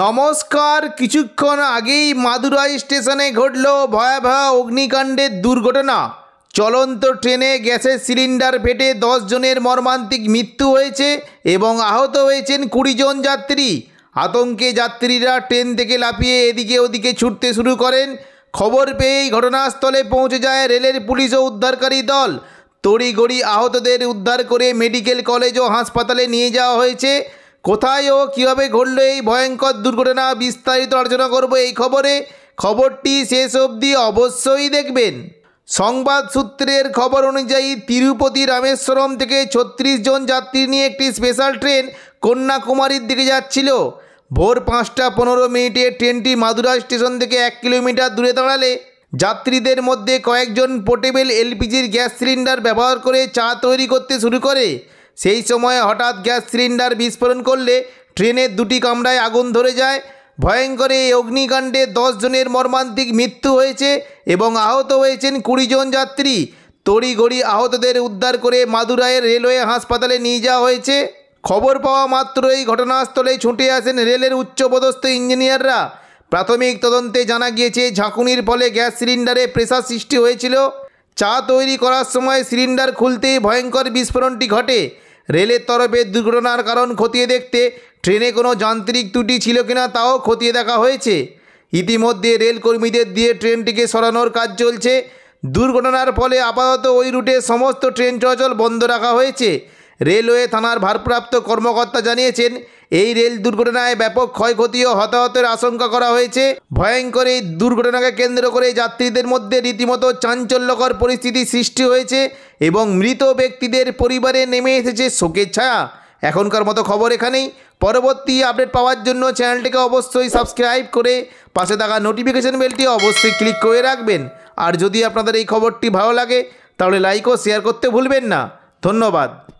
নমস্কার কিছুক্ষণ আগেই মাদুরাই স্টেশনে ঘটল ভয়াবহ অগ্নিকাণ্ডের দুর্ঘটনা চলন্ত ট্রেনে গ্যাসের সিলিন্ডার ফেটে জনের মর্মান্তিক মৃত্যু হয়েছে এবং আহত হয়েছেন কুড়িজন যাত্রী আতঙ্কে যাত্রীরা ট্রেন থেকে লাফিয়ে এদিকে ওদিকে ছুটতে শুরু করেন খবর পেয়েই ঘটনাস্থলে পৌঁছে যায় রেলের পুলিশ ও উদ্ধারকারী দল তড়িঘড়ি আহতদের উদ্ধার করে মেডিকেল কলেজ ও হাসপাতালে নিয়ে যাওয়া হয়েছে কোথায় ও কীভাবে ঘটল এই ভয়ঙ্কর দুর্ঘটনা বিস্তারিত আলোচনা করব এই খবরে খবরটি শেষ অবধি অবশ্যই দেখবেন সংবাদ সূত্রের খবর অনুযায়ী তিরুপতি রামেশ্বরম থেকে ছত্রিশ জন যাত্রী নিয়ে একটি স্পেশাল ট্রেন কন্যাকুমারীর দিকে যাচ্ছিল ভোর পাঁচটা পনেরো মিনিটে ট্রেনটি মাদুরা স্টেশন থেকে এক কিলোমিটার দূরে দাঁড়ালে যাত্রীদের মধ্যে কয়েকজন পোর্টেবল এলপিজির গ্যাস সিলিন্ডার ব্যবহার করে চা তৈরি করতে শুরু করে সেই সময়ে হঠাৎ গ্যাস সিলিন্ডার বিস্ফোরণ করলে ট্রেনের দুটি কামরায় আগুন ধরে যায় ভয়ঙ্কর এই অগ্নিকাণ্ডে জনের মর্মান্তিক মৃত্যু হয়েছে এবং আহত হয়েছেন কুড়ি জন যাত্রী তড়িঘড়ি আহতদের উদ্ধার করে মাদুরাইয়ের রেলওয়ে হাসপাতালে নিয়ে যাওয়া হয়েছে খবর পাওয়া মাত্রই ঘটনাস্থলে ছুটে আসেন রেলের উচ্চপদস্থ ইঞ্জিনিয়াররা প্রাথমিক তদন্তে জানা গিয়েছে ঝাঁকুনির ফলে গ্যাস সিলিন্ডারে প্রেসার সৃষ্টি হয়েছিল চা তৈরি করার সময় সিলিন্ডার খুলতেই ভয়ঙ্কর বিস্ফোরণটি ঘটে রেলের তরফে দুর্ঘটনার কারণ খতিয়ে দেখতে ট্রেনে কোনো যান্ত্রিক ত্রুটি ছিল কিনা তাও খতিয়ে দেখা হয়েছে ইতিমধ্যে রেল কর্মীদের দিয়ে ট্রেনটিকে সরানোর কাজ চলছে দুর্ঘটনার ফলে আপাতত ওই রুটে সমস্ত ট্রেন চলাচল বন্ধ রাখা হয়েছে রেলওয়ে থানার ভারপ্রাপ্ত কর্মকর্তা জানিয়েছেন এই রেল দুর্ঘটনায় ব্যাপক ক্ষয়ক্ষতি ও হতাহতের আশঙ্কা করা হয়েছে ভয়ঙ্কর এই দুর্ঘটনাকে কেন্দ্র করে যাত্রীদের মধ্যে রীতিমতো চাঞ্চল্যকর পরিস্থিতি সৃষ্টি হয়েছে এবং মৃত ব্যক্তিদের পরিবারে নেমে এসেছে শোকের ছায়া এখনকার মতো খবর এখানেই পরবর্তী আপডেট পাওয়ার জন্য চ্যানেলটিকে অবশ্যই সাবস্ক্রাইব করে পাশে থাকা নোটিফিকেশন বেলটি অবশ্যই ক্লিক করে রাখবেন আর যদি আপনাদের এই খবরটি ভালো লাগে তাহলে লাইক ও শেয়ার করতে ভুলবেন না ধন্যবাদ